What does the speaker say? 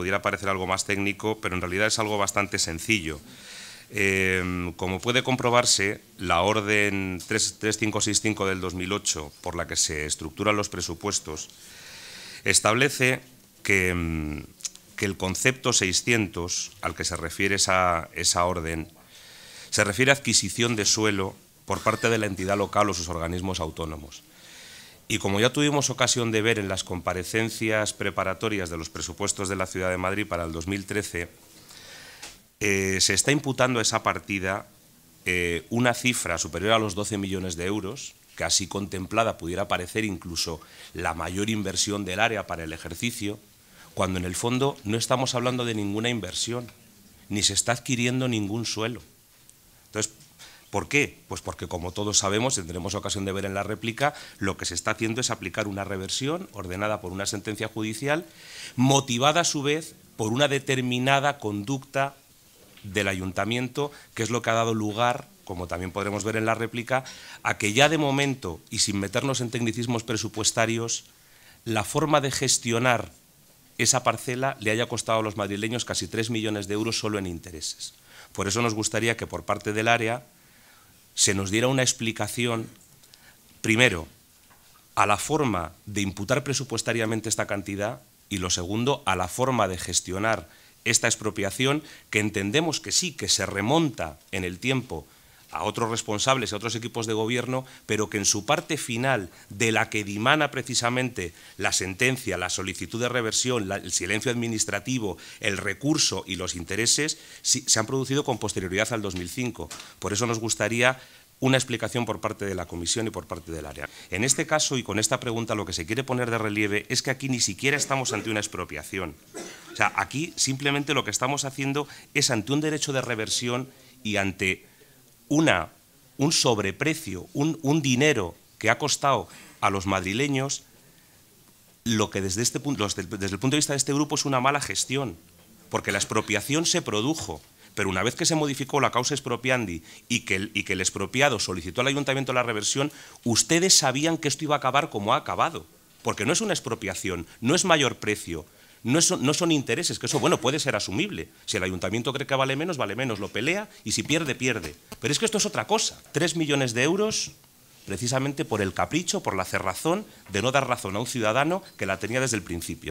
pudiera parecer algo más técnico, pero en realidad es algo bastante sencillo. Eh, como puede comprobarse, la orden 3565 del 2008, por la que se estructuran los presupuestos, establece que, mm, el concepto 600 al que se refiere esa orden se refiere a adquisición de suelo por parte de la entidad local o sus organismos autónomos. Y como ya tuvimos ocasión de ver en las comparecencias preparatorias de los presupuestos de la Ciudad de Madrid para el 2013, eh, se está imputando a esa partida eh, una cifra superior a los 12 millones de euros, que así contemplada pudiera parecer incluso la mayor inversión del área para el ejercicio, cuando en el fondo no estamos hablando de ninguna inversión, ni se está adquiriendo ningún suelo. Entonces, ¿Por qué? Pues porque, como todos sabemos, tendremos ocasión de ver en la réplica, lo que se está haciendo es aplicar una reversión ordenada por una sentencia judicial, motivada a su vez por una determinada conducta del ayuntamiento, que es lo que ha dado lugar, como también podremos ver en la réplica, a que ya de momento, y sin meternos en tecnicismos presupuestarios, la forma de gestionar esa parcela le haya costado a los madrileños casi 3 millones de euros solo en intereses. Por eso nos gustaría que por parte del área se nos diera una explicación, primero, a la forma de imputar presupuestariamente esta cantidad y lo segundo, a la forma de gestionar esta expropiación que entendemos que sí, que se remonta en el tiempo a otros responsables, a otros equipos de gobierno, pero que en su parte final, de la que dimana precisamente la sentencia, la solicitud de reversión, el silencio administrativo, el recurso y los intereses, se han producido con posterioridad al 2005. Por eso nos gustaría una explicación por parte de la Comisión y por parte del área. En este caso y con esta pregunta lo que se quiere poner de relieve es que aquí ni siquiera estamos ante una expropiación. O sea, aquí simplemente lo que estamos haciendo es ante un derecho de reversión y ante una, un sobreprecio, un, dinero que ha costado a los madrileños lo que desde, este punto, el punto de vista de este grupo es una mala gestión, porque la expropiación se produjo, pero una vez que se modificó la causa expropiandi y y que el expropiado solicitó al ayuntamiento la reversión, ustedes sabían que esto iba a acabar como ha acabado, porque no es una expropiación, no es mayor precio, no son, no son intereses, que eso, bueno, puede ser asumible. Si el ayuntamiento cree que vale menos, vale menos, lo pelea y si pierde, pierde. Pero es que esto es otra cosa. Tres millones de euros precisamente por el capricho, por la cerrazón de no dar razón a un ciudadano que la tenía desde el principio.